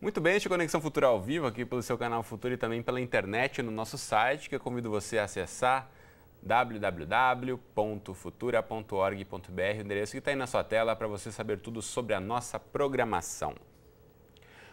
Muito bem, este é Conexão Futura ao vivo aqui pelo seu canal Futuro e também pela internet no nosso site, que eu convido você a acessar www.futura.org.br, o endereço que está aí na sua tela para você saber tudo sobre a nossa programação.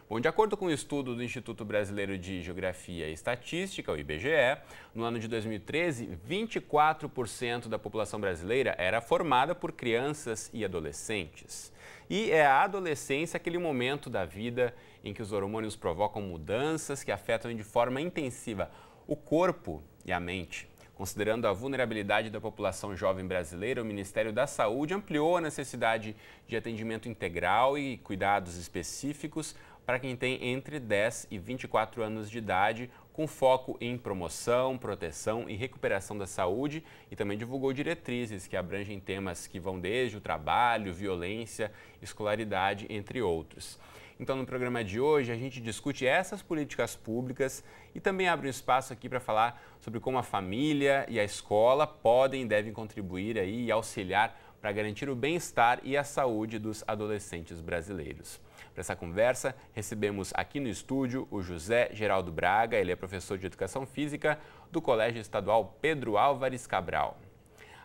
Bom, de acordo com o um estudo do Instituto Brasileiro de Geografia e Estatística, o IBGE, no ano de 2013, 24% da população brasileira era formada por crianças e adolescentes. E é a adolescência aquele momento da vida em que os hormônios provocam mudanças que afetam de forma intensiva o corpo e a mente. Considerando a vulnerabilidade da população jovem brasileira, o Ministério da Saúde ampliou a necessidade de atendimento integral e cuidados específicos para quem tem entre 10 e 24 anos de idade, com foco em promoção, proteção e recuperação da saúde e também divulgou diretrizes que abrangem temas que vão desde o trabalho, violência, escolaridade, entre outros. Então, no programa de hoje, a gente discute essas políticas públicas e também abre um espaço aqui para falar sobre como a família e a escola podem e devem contribuir aí e auxiliar para garantir o bem-estar e a saúde dos adolescentes brasileiros. Para essa conversa, recebemos aqui no estúdio o José Geraldo Braga, ele é professor de Educação Física do Colégio Estadual Pedro Álvares Cabral.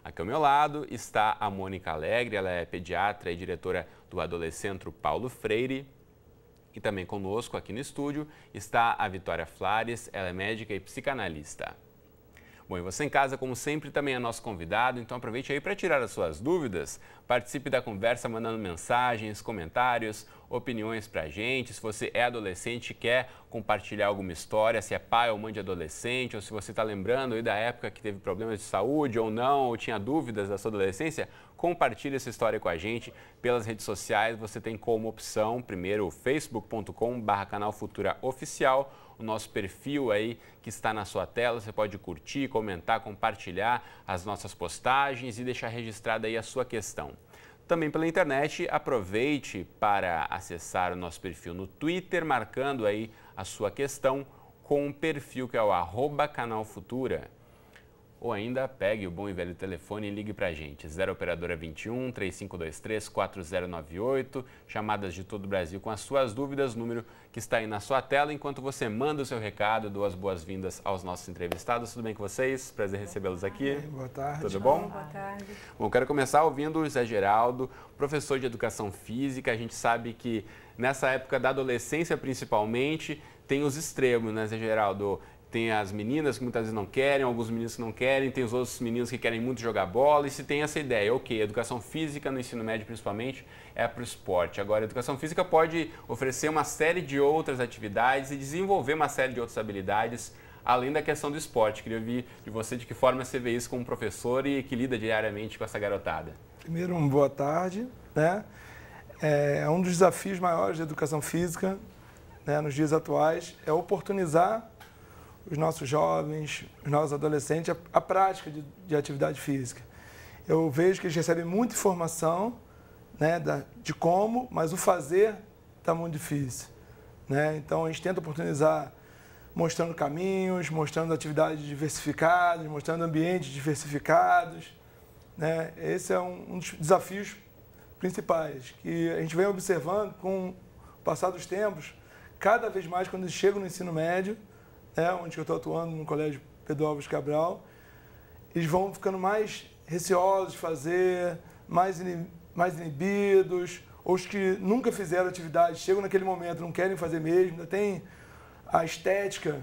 Aqui ao meu lado está a Mônica Alegre, ela é pediatra e diretora do Adolescentro Paulo Freire. E também conosco aqui no estúdio está a Vitória Flares, ela é médica e psicanalista. Bom, e você em casa, como sempre, também é nosso convidado, então aproveite aí para tirar as suas dúvidas. Participe da conversa mandando mensagens, comentários, opiniões para a gente. Se você é adolescente e quer compartilhar alguma história, se é pai ou mãe de adolescente, ou se você está lembrando aí da época que teve problemas de saúde ou não, ou tinha dúvidas da sua adolescência, compartilhe essa história com a gente pelas redes sociais. Você tem como opção, primeiro, facebook.com.br canal Futura Oficial o nosso perfil aí que está na sua tela. Você pode curtir, comentar, compartilhar as nossas postagens e deixar registrada aí a sua questão. Também pela internet, aproveite para acessar o nosso perfil no Twitter, marcando aí a sua questão com o perfil que é o arroba Canal Futura ou ainda pegue o bom e velho telefone e ligue para a gente. 0 Operadora 21 3523 4098. Chamadas de todo o Brasil com as suas dúvidas, número que está aí na sua tela. Enquanto você manda o seu recado, dou as boas-vindas aos nossos entrevistados. Tudo bem com vocês? Prazer recebê-los aqui. Boa tarde. Tudo bom? Boa tarde. Bom, quero começar ouvindo o Zé Geraldo, professor de educação física. A gente sabe que nessa época da adolescência, principalmente, tem os extremos, né, Zé Geraldo? Tem as meninas que muitas vezes não querem, alguns meninos que não querem, tem os outros meninos que querem muito jogar bola e se tem essa ideia, ok, educação física no ensino médio principalmente é para o esporte. Agora, a educação física pode oferecer uma série de outras atividades e desenvolver uma série de outras habilidades além da questão do esporte. Queria ouvir de você de que forma você vê isso como professor e que lida diariamente com essa garotada. Primeiro, uma boa tarde. Né? É, é um dos desafios maiores da educação física né, nos dias atuais é oportunizar os nossos jovens, os nossos adolescentes, a, a prática de, de, atividade física. Eu vejo que eles recebem muita informação né, da, de como, mas o fazer está muito difícil. Né? Então a gente tenta oportunizar mostrando caminhos, mostrando atividades diversificadas, mostrando ambientes diversificados. Né? Esse é um, um dos desafios principais que a gente vem observando com o passar dos tempos, cada vez mais quando eles chegam no ensino médio, é onde eu estou atuando, no Colégio Pedro Alves Cabral, eles vão ficando mais receosos de fazer, mais, inib mais inibidos, ou os que nunca fizeram atividade, chegam naquele momento, não querem fazer mesmo, ainda tem a estética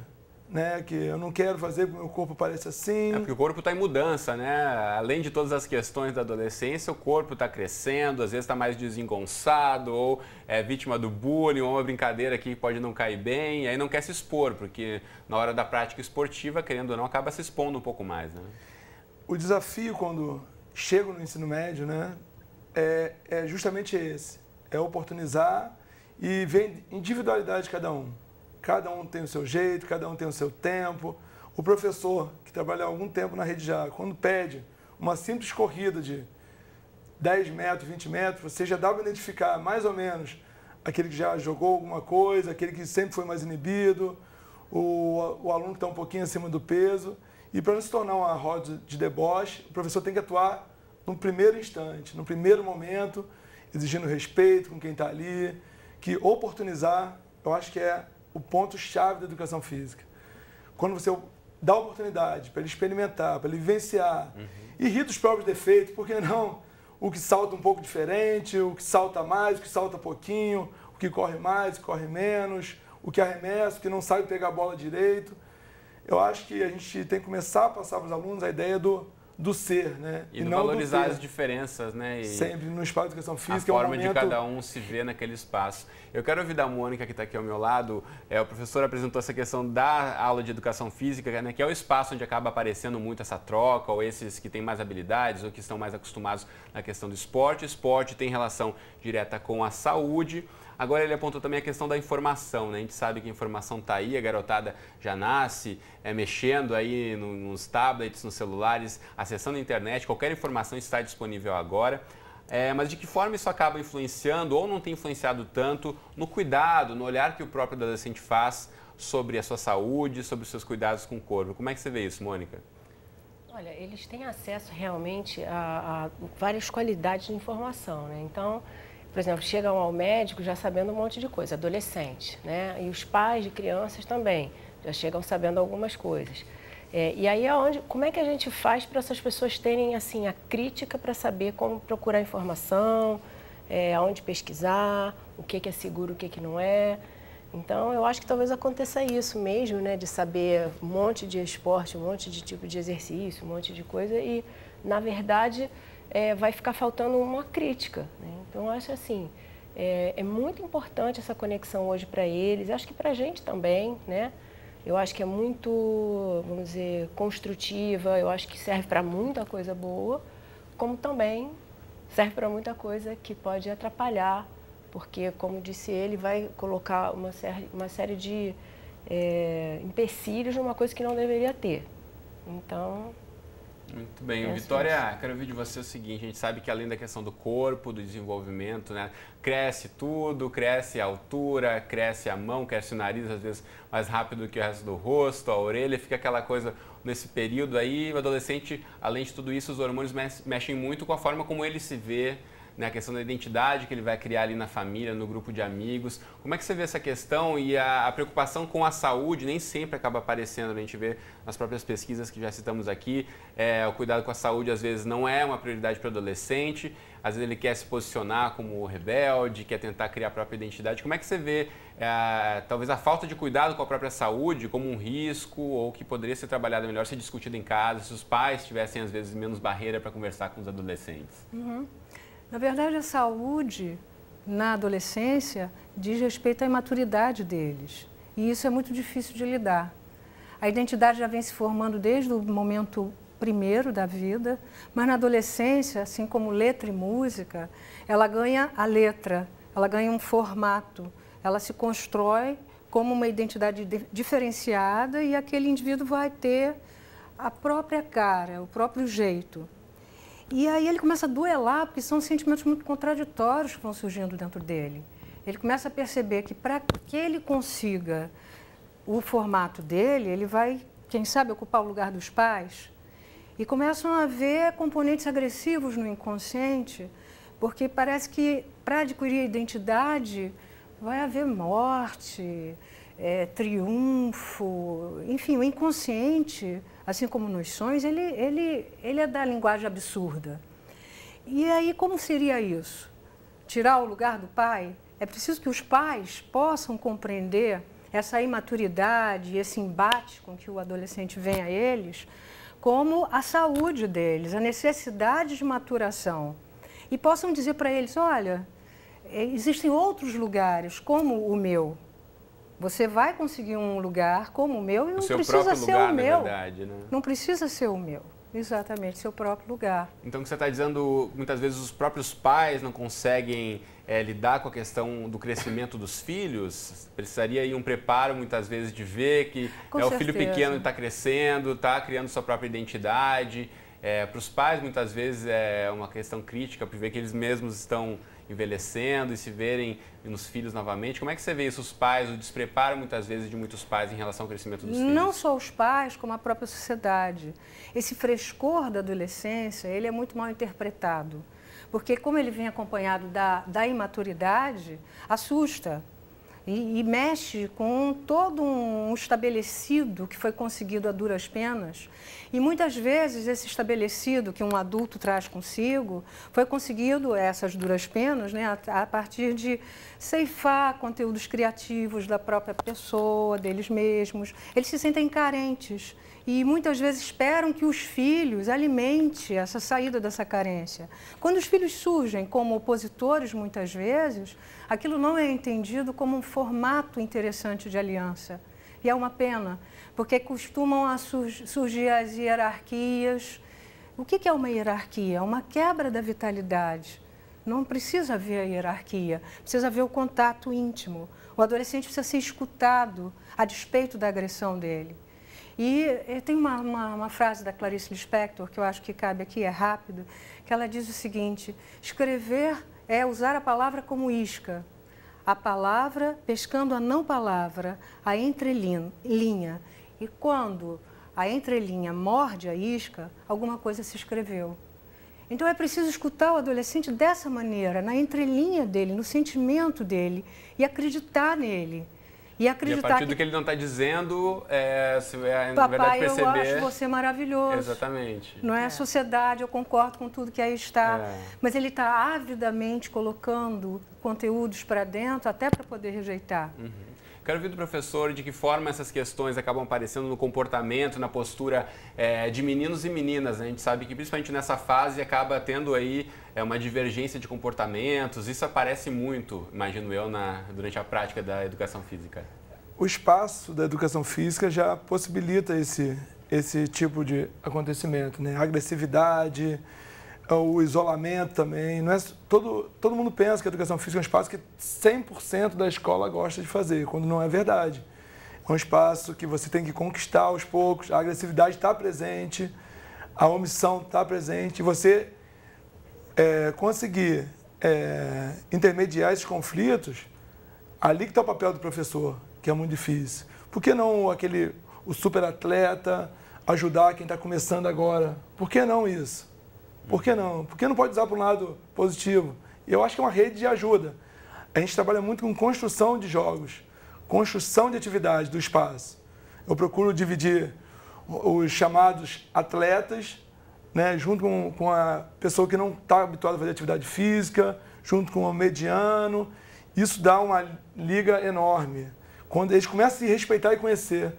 né? Que eu não quero fazer para o meu corpo pareça assim. É porque o corpo está em mudança, né? Além de todas as questões da adolescência, o corpo está crescendo, às vezes está mais desengonçado, ou é vítima do bullying, ou uma brincadeira que pode não cair bem, e aí não quer se expor, porque na hora da prática esportiva, querendo ou não, acaba se expondo um pouco mais, né? O desafio quando chego no ensino médio, né? É, é justamente esse, é oportunizar e ver individualidade de cada um. Cada um tem o seu jeito, cada um tem o seu tempo. O professor, que trabalha há algum tempo na rede já, quando pede uma simples corrida de 10 metros, 20 metros, você já dá para identificar mais ou menos aquele que já jogou alguma coisa, aquele que sempre foi mais inibido, o, o aluno que está um pouquinho acima do peso. E para não se tornar uma roda de deboche, o professor tem que atuar no primeiro instante, no primeiro momento, exigindo respeito com quem está ali, que oportunizar, eu acho que é o ponto-chave da educação física. Quando você dá a oportunidade para ele experimentar, para ele vivenciar, uhum. e rir dos próprios defeitos, por que não? O que salta um pouco diferente, o que salta mais, o que salta pouquinho, o que corre mais, o que corre menos, o que arremessa, o que não sabe pegar a bola direito. Eu acho que a gente tem que começar a passar para os alunos a ideia do do ser, né? E, e não valorizar as diferenças, né? E Sempre no espaço de educação física. A é forma é momento... de cada um se ver naquele espaço. Eu quero ouvir da Mônica que está aqui ao meu lado. É, o professor apresentou essa questão da aula de educação física, né? Que é o espaço onde acaba aparecendo muito essa troca ou esses que têm mais habilidades ou que estão mais acostumados na questão do esporte. O esporte tem relação direta com a saúde. Agora ele apontou também a questão da informação, né? A gente sabe que a informação está aí, a garotada já nasce é, mexendo aí nos tablets, nos celulares, acessando a internet, qualquer informação está disponível agora. É, mas de que forma isso acaba influenciando ou não tem influenciado tanto no cuidado, no olhar que o próprio adolescente faz sobre a sua saúde, sobre os seus cuidados com o corpo? Como é que você vê isso, Mônica? Olha, eles têm acesso realmente a, a várias qualidades de informação, né? Então, por exemplo, chegam ao médico já sabendo um monte de coisa, adolescente, né? E os pais de crianças também já chegam sabendo algumas coisas. É, e aí é onde, como é que a gente faz para essas pessoas terem assim a crítica para saber como procurar informação, é, aonde pesquisar, o que, que é seguro, o que, que não é. Então eu acho que talvez aconteça isso mesmo, né, de saber um monte de esporte, um monte de tipo de exercício, um monte de coisa e na verdade é, vai ficar faltando uma crítica. Né? Então, acho assim, é, é, muito importante essa conexão hoje para eles, acho que para a gente também, né? Eu acho que é muito, vamos dizer, construtiva, eu acho que serve para muita coisa boa, como também serve para muita coisa que pode atrapalhar, porque, como disse ele, vai colocar uma, série, uma série de é, empecilhos numa coisa que não deveria ter. Então, muito bem. É Vitória, quero ouvir de você o seguinte: a gente sabe que além da questão do corpo, do desenvolvimento, né? Cresce tudo, cresce a altura, cresce a mão, cresce o nariz, às vezes mais rápido que o resto do rosto, a orelha, fica aquela coisa nesse período aí. O adolescente, além de tudo isso, os hormônios mexem muito com a forma como ele se vê, né? a questão da identidade que ele vai criar ali na família, no grupo de amigos. Como é que você vê essa questão e a, a preocupação com a saúde nem sempre acaba aparecendo, a gente vê nas próprias pesquisas que já citamos aqui, é, o cuidado com a saúde às vezes não é uma prioridade para o adolescente, às vezes ele quer se posicionar como rebelde, quer tentar criar a própria identidade. Como é que você vê é, talvez a falta de cuidado com a própria saúde como um risco ou que poderia ser trabalhado melhor, ser discutido em casa, se os pais tivessem às vezes menos barreira para conversar com os adolescentes? Uhum. Na verdade, a saúde na adolescência diz respeito à imaturidade deles. E isso é muito difícil de lidar. A identidade já vem se formando desde o momento primeiro da vida, mas na adolescência, assim como letra e música, ela ganha a letra, ela ganha um formato, ela se constrói como uma identidade diferenciada e aquele indivíduo vai ter a própria cara, o próprio jeito. E aí ele começa a duelar, porque são sentimentos muito contraditórios que vão surgindo dentro dele. Ele começa a perceber que para que ele consiga o formato dele, ele vai, quem sabe, ocupar o lugar dos pais. E começam a haver componentes agressivos no inconsciente, porque parece que para adquirir identidade vai haver morte, é, triunfo, enfim, o inconsciente, assim como nos sonhos, ele, ele, ele é da linguagem absurda. E aí, como seria isso? Tirar o lugar do pai? É preciso que os pais possam compreender essa imaturidade, esse embate com que o adolescente vem a eles, como a saúde deles, a necessidade de maturação. E possam dizer para eles: olha, é, existem outros lugares como o meu, você vai conseguir um lugar como o meu e não precisa ser lugar, o meu. Verdade, né? Não precisa ser o meu. Exatamente, seu próprio lugar. Então, o que você está dizendo, muitas vezes os próprios pais não conseguem é, lidar com a questão do crescimento dos filhos? Precisaria ir um preparo, muitas vezes, de ver que com é certeza. o filho pequeno está crescendo, está criando sua própria identidade. É, eh, Para os pais, muitas vezes, é uma questão crítica, porque ver que eles mesmos estão envelhecendo e se verem nos filhos novamente. Como é que você vê isso, os pais, o despreparo muitas vezes de muitos pais em relação ao crescimento dos Não filhos? Não só os pais, como a própria sociedade. Esse frescor da adolescência, ele é muito mal interpretado. Porque como ele vem acompanhado da, da imaturidade, assusta e, e mexe com todo um estabelecido que foi conseguido a duras penas. E muitas vezes esse estabelecido que um adulto traz consigo foi conseguido, essas duras penas, né, a, a partir de ceifar conteúdos criativos da própria pessoa, deles mesmos. Eles se sentem carentes e muitas vezes esperam que os filhos alimente essa saída dessa carência. Quando os filhos surgem como opositores, muitas vezes, aquilo não é entendido como um formato interessante de aliança. E é uma pena, porque costumam surgir as hierarquias. O que é uma hierarquia? É uma quebra da vitalidade. Não precisa haver a hierarquia, precisa haver o contato íntimo. O adolescente precisa ser escutado a despeito da agressão dele. E eh, tem uma, uma, uma frase da Clarice Lispector, que eu acho que cabe aqui, é rápido, que ela diz o seguinte, escrever é usar a palavra como isca, a palavra pescando a não palavra, a entrelinha. E quando a entrelinha morde a isca, alguma coisa se escreveu. Então é preciso escutar o adolescente dessa maneira, na entrelinha dele, no sentimento dele e acreditar nele. E acreditar e a partir que... do que ele não está dizendo, é, se é, na Papai, verdade perceber... Papai, eu acho você maravilhoso. Exatamente. Não é, é, sociedade, eu concordo com tudo que aí está. É. Mas ele está avidamente colocando conteúdos para dentro, até para poder rejeitar. Uhum. Quero ouvir do professor de que forma essas questões acabam aparecendo no comportamento, na postura é, de meninos e meninas. Né? A gente sabe que principalmente nessa fase acaba tendo aí é uma divergência de comportamentos. Isso aparece muito, imagino eu, na, durante a prática da educação física. O espaço da educação física já possibilita esse, esse tipo de acontecimento, né? agressividade, o isolamento também. Não é, todo, todo mundo pensa que a educação física é um espaço que 100% da escola gosta de fazer, quando não é verdade. É um espaço que você tem que conquistar aos poucos, a agressividade está presente, a omissão está presente, você é, conseguir é, intermediar esses conflitos, ali que está o papel do professor, que é muito difícil. Por que não aquele o super atleta ajudar quem está começando agora? Por que não isso? Por que não? Por que não pode usar para um lado positivo? Eu acho que é uma rede de ajuda. A gente trabalha muito com construção de jogos, construção de atividades do espaço. Eu procuro dividir os chamados atletas né, junto com, com a pessoa que não está habituada a fazer atividade física, junto com o mediano. Isso dá uma liga enorme. Quando eles começam a se respeitar e conhecer.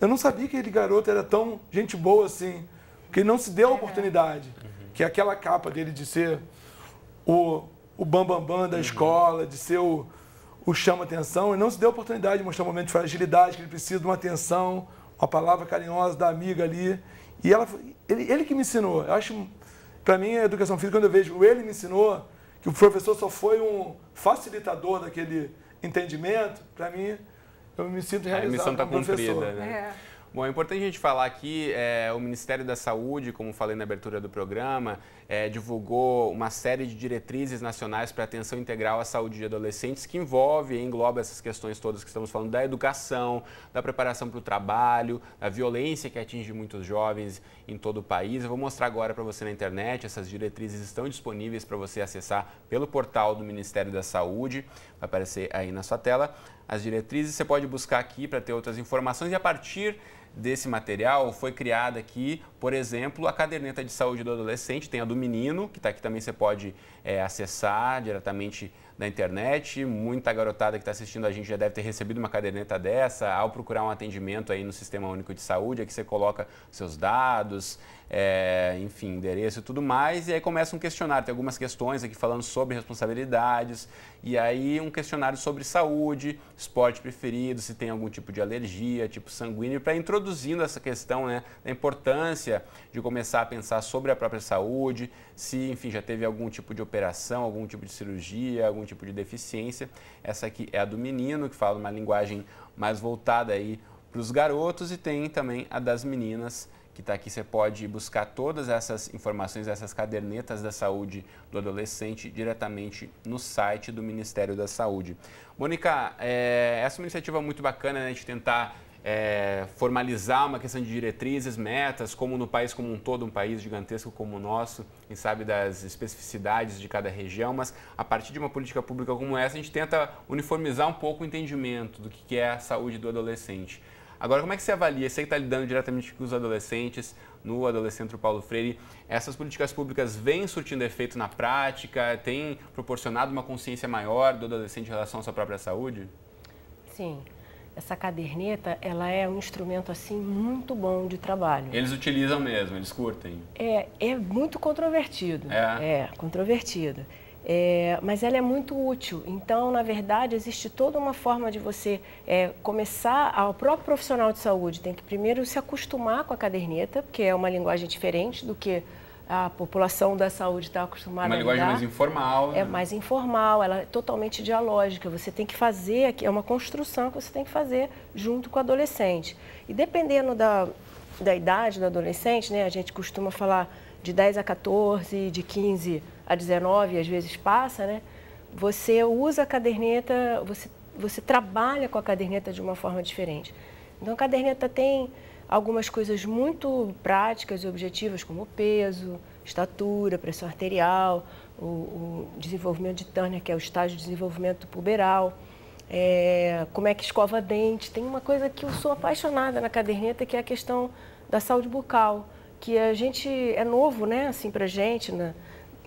Eu não sabia que aquele garoto era tão gente boa assim, porque não se deu a é. oportunidade. Uhum. Que é aquela capa dele de ser o, o bambambam bam, bam da uhum. escola, de ser o, o chama atenção, e não se deu a oportunidade de mostrar um momento de fragilidade, que ele precisa de uma atenção, uma palavra carinhosa da amiga ali. E ela, ele, ele que me ensinou. Eu acho, para mim, a educação física, quando eu vejo ele me ensinou, que o professor só foi um facilitador daquele entendimento, para mim, eu me sinto realizado. A missão está cumprida, né? É. Bom, é importante a gente falar aqui, é, o Ministério da Saúde, como falei na abertura do programa, é, divulgou uma série de diretrizes nacionais para atenção integral à saúde de adolescentes que envolve e engloba essas questões todas que estamos falando da educação, da preparação para o trabalho, da violência que atinge muitos jovens em todo o país. Eu vou mostrar agora para você na internet, essas diretrizes estão disponíveis para você acessar pelo portal do Ministério da Saúde, vai aparecer aí na sua tela. As diretrizes você pode buscar aqui para ter outras informações e a partir desse material foi criada aqui, por exemplo, a caderneta de saúde do adolescente, tem a do menino, que está aqui também você pode é, acessar diretamente da internet. Muita garotada que está assistindo a gente já deve ter recebido uma caderneta dessa. Ao procurar um atendimento aí no Sistema Único de Saúde, é que você coloca seus dados, é, enfim, endereço e tudo mais. E aí começa um questionário. Tem algumas questões aqui falando sobre responsabilidades. E aí um questionário sobre saúde, esporte preferido, se tem algum tipo de alergia, tipo sanguíneo, para introduzindo essa questão né, da importância de começar a pensar sobre a própria saúde, se, enfim, já teve algum tipo de operação, algum tipo de cirurgia, algum tipo de deficiência. Essa aqui é a do menino, que fala uma linguagem mais voltada aí para os garotos e tem também a das meninas, que está aqui. Você pode buscar todas essas informações, essas cadernetas da saúde do adolescente diretamente no site do Ministério da Saúde. Mônica, é, essa é uma iniciativa muito bacana né, de tentar é, formalizar uma questão de diretrizes, metas, como no país como um todo, um país gigantesco como o nosso, quem sabe das especificidades de cada região, mas a partir de uma política pública como essa, a gente tenta uniformizar um pouco o entendimento do que é a saúde do adolescente. Agora, como é que você avalia, você que está lidando diretamente com os adolescentes, no Adolescente Paulo Freire, essas políticas públicas vêm surtindo efeito na prática, têm proporcionado uma consciência maior do adolescente em relação à sua própria saúde? Sim, essa caderneta, ela é um instrumento assim muito bom de trabalho. Eles utilizam mesmo, eles curtem. É, é muito controvertido. É, é controvertido. É, mas ela é muito útil. Então, na verdade, existe toda uma forma de você é, começar. O próprio profissional de saúde tem que primeiro se acostumar com a caderneta, porque é uma linguagem diferente do que a população da saúde está acostumada a lidar. Uma linguagem mais informal. É né? mais informal, ela é totalmente dialógica. Você tem que fazer, é uma construção que você tem que fazer junto com o adolescente. E dependendo da, da idade do adolescente, né, a gente costuma falar de 10 a 14, de 15 a 19, às vezes passa, né? Você usa a caderneta, você, você trabalha com a caderneta de uma forma diferente. Então, a caderneta tem algumas coisas muito práticas e objetivas, como peso, estatura, pressão arterial, o, o desenvolvimento de Turner, que é o estágio de desenvolvimento puberal, é, como é que escova dente. Tem uma coisa que eu sou apaixonada na caderneta, que é a questão da saúde bucal, que a gente é novo, né, assim, pra gente, né?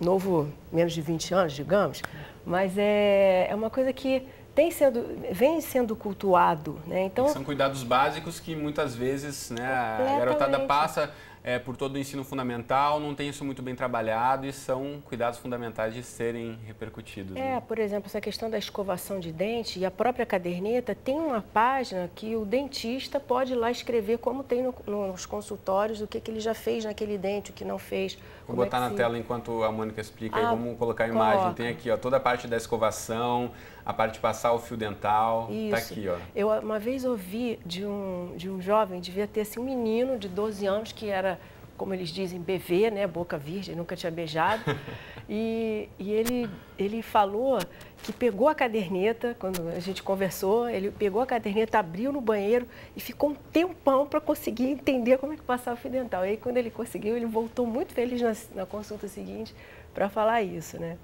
novo, menos de 20 anos, digamos, mas é, é uma coisa que tem sendo, vem sendo cultuado. Né? Então, são cuidados básicos que muitas vezes né, a garotada passa é, por todo o ensino fundamental, não tem isso muito bem trabalhado e são cuidados fundamentais de serem repercutidos. É, né? por exemplo, essa questão da escovação de dente e a própria caderneta tem uma página que o dentista pode lá escrever como tem no, nos consultórios, o que, que ele já fez naquele dente, o que não fez. Vou é botar é na se... tela enquanto a Mônica explica ah, aí, vamos colocar a imagem. Coloca. Tem aqui ó, toda a parte da escovação, a parte de passar o fio dental. Tá isso. Tá aqui, ó. Eu uma vez ouvi de um, de um jovem, devia ter assim, um menino de 12 anos que era como eles dizem, bebê, né? Boca virgem, nunca tinha beijado. E, e ele, ele falou que pegou a caderneta, quando a gente conversou, ele pegou a caderneta, abriu no banheiro e ficou um tempão para conseguir entender como é que passava o fio dental. E aí, quando ele conseguiu, ele voltou muito feliz na, na consulta seguinte para falar isso, né?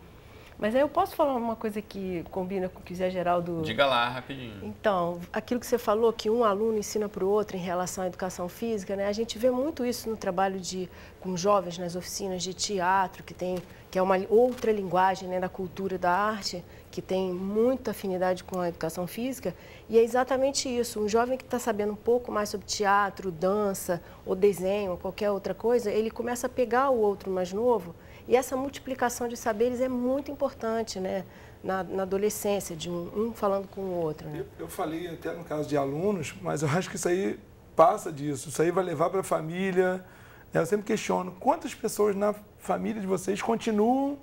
Mas aí eu posso falar uma coisa que combina com o que o Zé Geraldo. Diga lá, rapidinho. Então, aquilo que você falou, que um aluno ensina para o outro em relação à educação física, né? A gente vê muito isso no trabalho de com jovens nas oficinas de teatro, que tem que é uma outra linguagem né, da cultura da arte, que tem muita afinidade com a educação física. E é exatamente isso. Um jovem que está sabendo um pouco mais sobre teatro, dança, ou desenho, ou qualquer outra coisa, ele começa a pegar o outro mais novo e essa multiplicação de saberes é muito importante, né? Na, na adolescência, de um, um, falando com o outro. Né? Eu, eu falei até no caso de alunos, mas eu acho que isso aí passa disso. Isso aí vai levar para a família. Né? Eu sempre questiono quantas pessoas na família de vocês continuam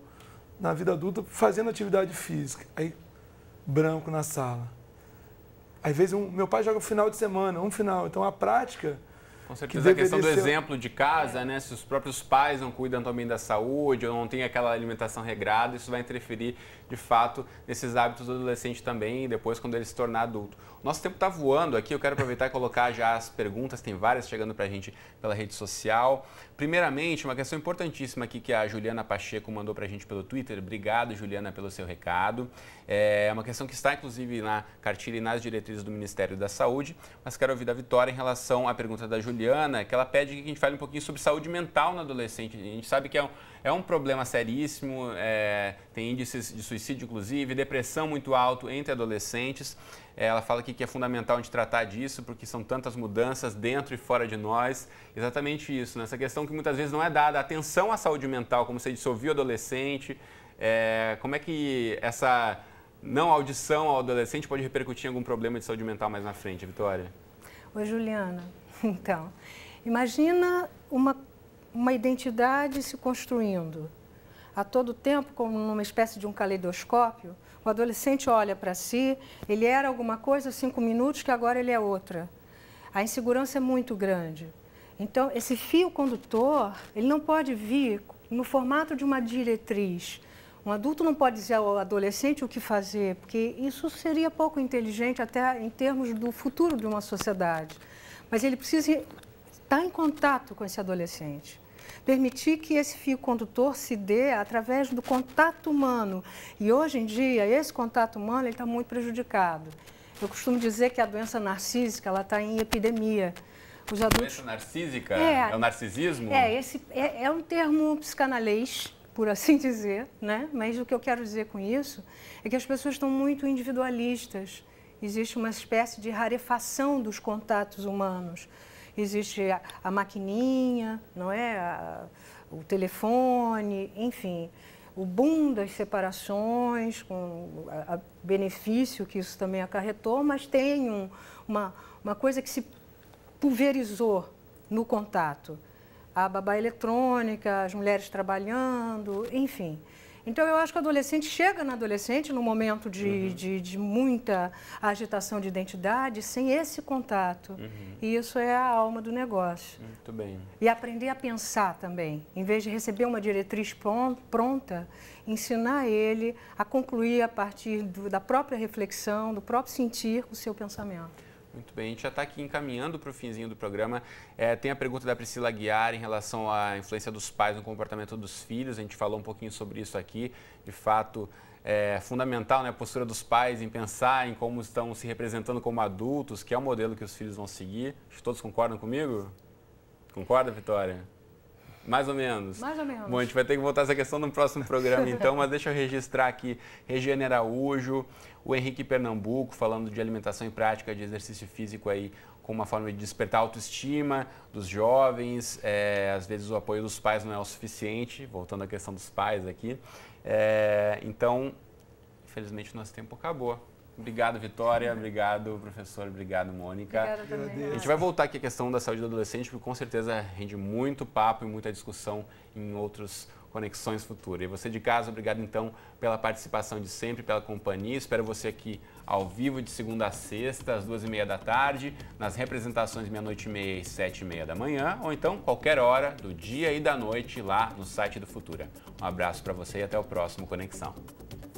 na vida adulta fazendo atividade física. Aí, branco na sala. Às vezes, um, meu pai joga final de semana, um final. Então, a prática com certeza que a questão do ser... exemplo de casa, né? Se os próprios pais não cuidam também da saúde ou não tem aquela alimentação regrada, isso vai interferir de fato nesses hábitos do adolescente também, depois quando ele se tornar adulto. Nosso tempo está voando aqui, eu quero aproveitar e colocar já as perguntas, tem várias chegando para a gente pela rede social. Primeiramente, uma questão importantíssima aqui que a Juliana Pacheco mandou para a gente pelo Twitter. Obrigado, Juliana, pelo seu recado. É uma questão que está, inclusive, na cartilha e nas diretrizes do Ministério da Saúde, mas quero ouvir da Vitória em relação à pergunta da Juliana Juliana, que ela pede que a gente fale um pouquinho sobre saúde mental no adolescente. A gente sabe que é um, é um problema seríssimo, é, tem índices de suicídio, inclusive, depressão muito alto entre adolescentes. É, ela fala aqui que é fundamental a gente tratar disso, porque são tantas mudanças dentro e fora de nós. Exatamente isso, nessa né? questão que muitas vezes não é dada atenção à saúde mental, como você dissolviu o adolescente. É, como é que essa não audição ao adolescente pode repercutir em algum problema de saúde mental mais na frente, Vitória? Oi, Juliana. Então, imagina uma, uma identidade se construindo a todo tempo, como numa espécie de um caleidoscópio. O adolescente olha para si, ele era alguma coisa cinco minutos, que agora ele é outra. A insegurança é muito grande. Então, esse fio condutor, ele não pode vir no formato de uma diretriz. Um adulto não pode dizer ao adolescente o que fazer, porque isso seria pouco inteligente até em termos do futuro de uma sociedade. Mas ele precisa estar em contato com esse adolescente. Permitir que esse fio condutor se dê através do contato humano. E hoje em dia, esse contato humano está muito prejudicado. Eu costumo dizer que a doença narcísica está em epidemia. Os adultos... Doença narcísica? É, é o narcisismo? É, esse, é, é um termo psicanalês, por assim dizer, né? Mas o que eu quero dizer com isso é que as pessoas estão muito individualistas existe uma espécie de rarefação dos contatos humanos. Existe a, a maquininha, não é? A, o telefone, enfim, o boom das separações, com a, a benefício que isso também acarretou, mas tem um, uma, uma coisa que se pulverizou no contato. A babá eletrônica, as mulheres trabalhando, enfim. Então, eu acho que o adolescente chega na adolescente num momento de, uhum. de, de, muita agitação de identidade sem esse contato. Uhum. E isso é a alma do negócio. Muito bem. E aprender a pensar também. Em vez de receber uma diretriz pronta, ensinar ele a concluir a partir do, da própria reflexão, do próprio sentir o seu pensamento. Muito bem, a gente já está aqui encaminhando para o finzinho do programa. É, tem a pergunta da Priscila Guiar em relação à influência dos pais no comportamento dos filhos. A gente falou um pouquinho sobre isso aqui. De fato, é fundamental né, a postura dos pais em pensar em como estão se representando como adultos, que é o modelo que os filhos vão seguir. Acho que todos concordam comigo? Concorda, Vitória? Mais ou menos. Mais ou menos. Bom, a gente vai ter que voltar essa questão no próximo programa, então, mas deixa eu registrar aqui Regiane Araújo, o Henrique Pernambuco, falando de alimentação e prática de exercício físico aí como uma forma de despertar a autoestima dos jovens. É, às vezes o apoio dos pais não é o suficiente, voltando à questão dos pais aqui. É, então, infelizmente, nosso tempo acabou. Obrigado, Vitória. Obrigado, professor. Obrigado, Mônica. A gente vai voltar aqui à questão da saúde do adolescente, porque com certeza rende muito papo e muita discussão em outras conexões futuras. E você de casa, obrigado então pela participação de sempre, pela companhia. Espero você aqui ao vivo de segunda a sexta, às duas e meia da tarde, nas representações meia-noite e meia e sete e meia da manhã, ou então qualquer hora do dia e da noite lá no site do Futura. Um abraço para você e até o próximo Conexão.